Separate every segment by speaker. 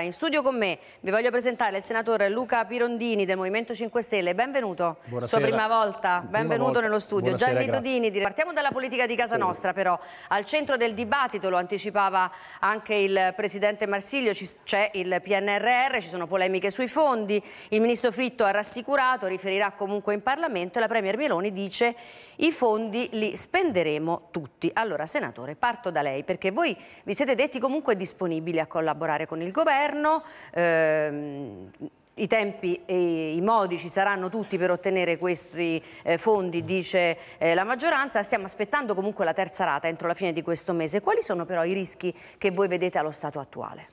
Speaker 1: In studio con me vi voglio presentare il senatore Luca Pirondini del Movimento 5 Stelle. Benvenuto,
Speaker 2: Buonasera. sua prima
Speaker 1: volta, benvenuto volta. nello studio. Gianni grazie. Todini, di... partiamo dalla politica di casa sì. nostra però. Al centro del dibattito, lo anticipava anche il Presidente Marsiglio, c'è il PNRR, ci sono polemiche sui fondi, il Ministro Fritto ha rassicurato, riferirà comunque in Parlamento e la Premier Meloni dice i fondi li spenderemo tutti. Allora Senatore, parto da lei perché voi vi siete detti comunque disponibili a collaborare con il Governo governo. Ehm, i tempi e i modi ci saranno tutti per ottenere questi eh, fondi, dice eh, la maggioranza. Stiamo aspettando comunque la terza rata entro la fine di questo mese. Quali sono però i rischi che voi vedete allo stato attuale?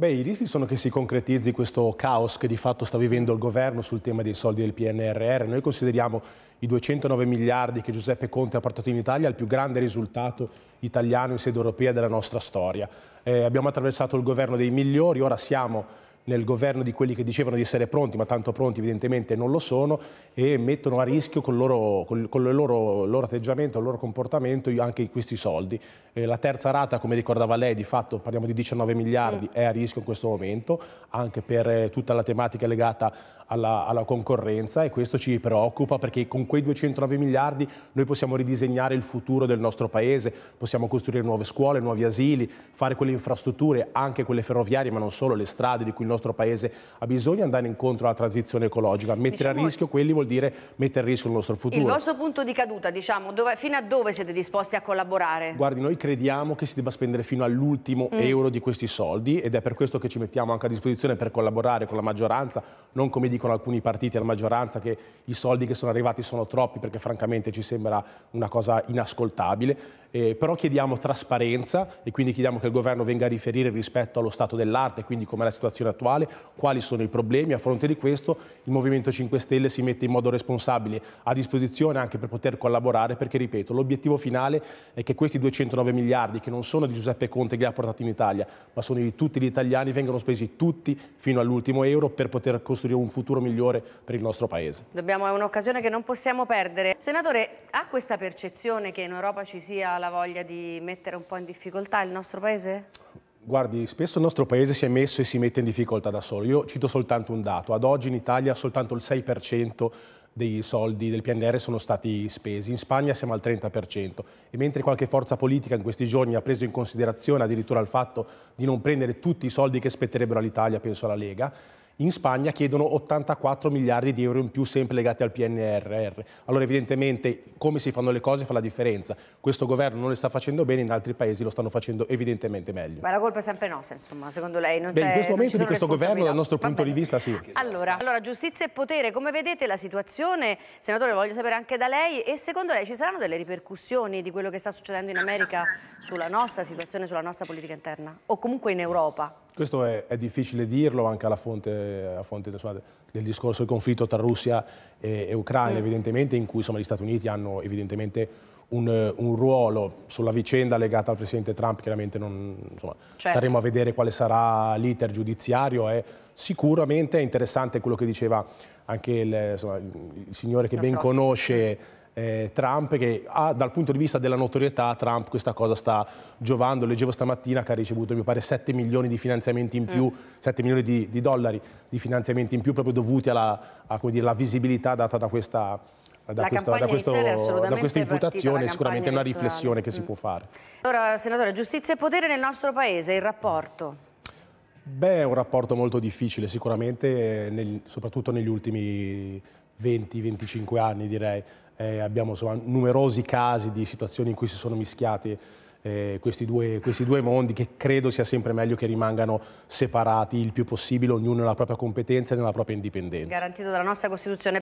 Speaker 2: Beh, i rischi sono che si concretizzi questo caos che di fatto sta vivendo il governo sul tema dei soldi del PNRR. Noi consideriamo i 209 miliardi che Giuseppe Conte ha portato in Italia il più grande risultato italiano in sede europea della nostra storia. Eh, abbiamo attraversato il governo dei migliori, ora siamo nel governo di quelli che dicevano di essere pronti, ma tanto pronti evidentemente non lo sono, e mettono a rischio con il loro, col, col loro, loro atteggiamento, il loro comportamento anche questi soldi. Eh, la terza rata, come ricordava lei, di fatto parliamo di 19 miliardi, mm. è a rischio in questo momento, anche per eh, tutta la tematica legata alla, alla concorrenza e questo ci preoccupa perché con quei 209 miliardi noi possiamo ridisegnare il futuro del nostro paese, possiamo costruire nuove scuole, nuovi asili, fare quelle infrastrutture, anche quelle ferroviarie, ma non solo, le strade di cui il nostro paese ha bisogno, andare incontro alla transizione ecologica. Mettere diciamo... a rischio quelli vuol dire mettere a rischio il nostro futuro. Il vostro
Speaker 1: punto di caduta, diciamo, dove, fino a dove siete disposti a collaborare?
Speaker 2: Guardi, noi crediamo che si debba spendere fino all'ultimo mm. euro di questi soldi ed è per questo che ci mettiamo anche a disposizione per collaborare con la maggioranza, non come dico dicono alcuni partiti alla maggioranza che i soldi che sono arrivati sono troppi perché francamente ci sembra una cosa inascoltabile eh, però chiediamo trasparenza e quindi chiediamo che il governo venga a riferire rispetto allo stato dell'arte, quindi com'è la situazione attuale, quali sono i problemi. A fronte di questo il Movimento 5 Stelle si mette in modo responsabile a disposizione anche per poter collaborare perché, ripeto, l'obiettivo finale è che questi 209 miliardi che non sono di Giuseppe Conte che li ha portati in Italia, ma sono di tutti gli italiani, vengano spesi tutti fino all'ultimo euro per poter costruire un futuro migliore per il nostro Paese.
Speaker 1: Dobbiamo, è un'occasione che non possiamo perdere. Senatore, ha questa percezione che in Europa ci sia la voglia di mettere un po' in difficoltà il nostro paese?
Speaker 2: Guardi, spesso il nostro paese si è messo e si mette in difficoltà da solo. Io cito soltanto un dato. Ad oggi in Italia soltanto il 6% dei soldi del PNR sono stati spesi. In Spagna siamo al 30% e mentre qualche forza politica in questi giorni ha preso in considerazione addirittura il fatto di non prendere tutti i soldi che spetterebbero all'Italia, penso alla Lega, in Spagna chiedono 84 miliardi di euro in più sempre legati al PNRR. Allora evidentemente come si fanno le cose fa la differenza. Questo governo non le sta facendo bene, in altri paesi lo stanno facendo evidentemente meglio.
Speaker 1: Ma la colpa è sempre nostra, insomma, secondo lei non Beh, in questo momento di questo governo dal
Speaker 2: nostro punto di vista sì.
Speaker 1: Allora, allora, giustizia e potere, come vedete la situazione, senatore, voglio sapere anche da lei e secondo lei ci saranno delle ripercussioni di quello che sta succedendo in America sulla nostra situazione, sulla nostra politica interna o comunque in Europa?
Speaker 2: Questo è, è, difficile dirlo anche alla fonte, alla fonte insomma, del discorso del conflitto tra Russia e, e Ucraina, mm. evidentemente, in cui insomma, gli Stati Uniti hanno evidentemente un, un, ruolo sulla vicenda legata al presidente Trump. Chiaramente non, insomma, certo. staremo a vedere quale sarà l'iter giudiziario. È sicuramente interessante quello che diceva anche il, il signore che La ben conosce mm eh, Trump, che ha, dal punto di vista della notorietà Trump questa cosa sta giovando, leggevo stamattina che ha ricevuto mi pare 7 milioni di finanziamenti in più, mm. 7 milioni di, di, dollari di finanziamenti in più proprio dovuti alla, dire, alla visibilità data da questa, da, la questo, da, questo, da questa imputazione è sicuramente una riflessione che si mm. può fare.
Speaker 1: Allora, Senatore, giustizia e potere nel nostro Paese, il rapporto?
Speaker 2: Beh, è un rapporto molto difficile sicuramente, eh, nel, soprattutto negli ultimi 20-25 anni direi eh, abbiamo insomma, numerosi casi di situazioni in cui si sono mischiati eh, questi, due, questi, due, mondi che credo sia sempre meglio che rimangano separati il più possibile, ognuno nella propria competenza e nella propria indipendenza.
Speaker 1: Garantito dalla nostra Costituzione.